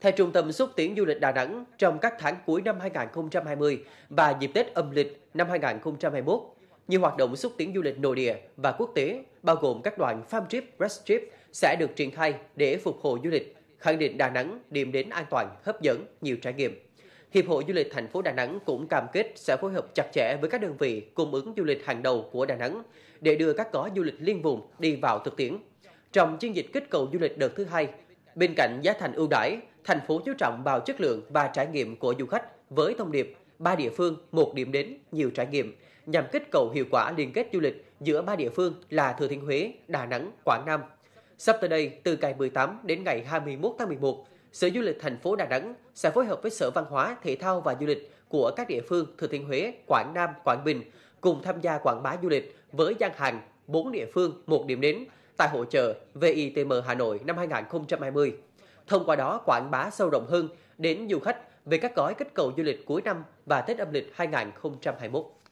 Theo Trung tâm Xúc tiến Du lịch Đà Nẵng, trong các tháng cuối năm 2020 và dịp Tết âm lịch năm 2021, nhiều hoạt động xúc tiến du lịch nội địa và quốc tế, bao gồm các đoàn farm trip, rest trip sẽ được triển khai để phục hồi du lịch, khẳng định Đà Nẵng điểm đến an toàn, hấp dẫn, nhiều trải nghiệm. Hiệp hội Du lịch thành phố Đà Nẵng cũng cam kết sẽ phối hợp chặt chẽ với các đơn vị cung ứng du lịch hàng đầu của Đà Nẵng để đưa các gói du lịch liên vùng đi vào thực tiễn. Trong chiến dịch kích cầu du lịch đợt thứ hai, bên cạnh giá thành ưu đãi, thành phố chú trọng vào chất lượng và trải nghiệm của du khách với thông điệp ba địa phương, một điểm đến, nhiều trải nghiệm nhằm kích cầu hiệu quả liên kết du lịch giữa ba địa phương là Thừa Thiên Huế, Đà Nẵng, Quảng Nam. Sắp tới đây, từ ngày 18 đến ngày 21 tháng 11, Sở Du lịch thành phố Đà Nẵng sẽ phối hợp với Sở Văn hóa, Thể thao và Du lịch của các địa phương Thừa Thiên Huế, Quảng Nam, Quảng Bình cùng tham gia quảng bá du lịch với gian hàng 4 địa phương, một điểm đến tại hội trợ VITM Hà Nội năm 2020 thông qua đó quảng bá sâu rộng hơn đến du khách về các gói kích cầu du lịch cuối năm và Tết âm lịch 2021.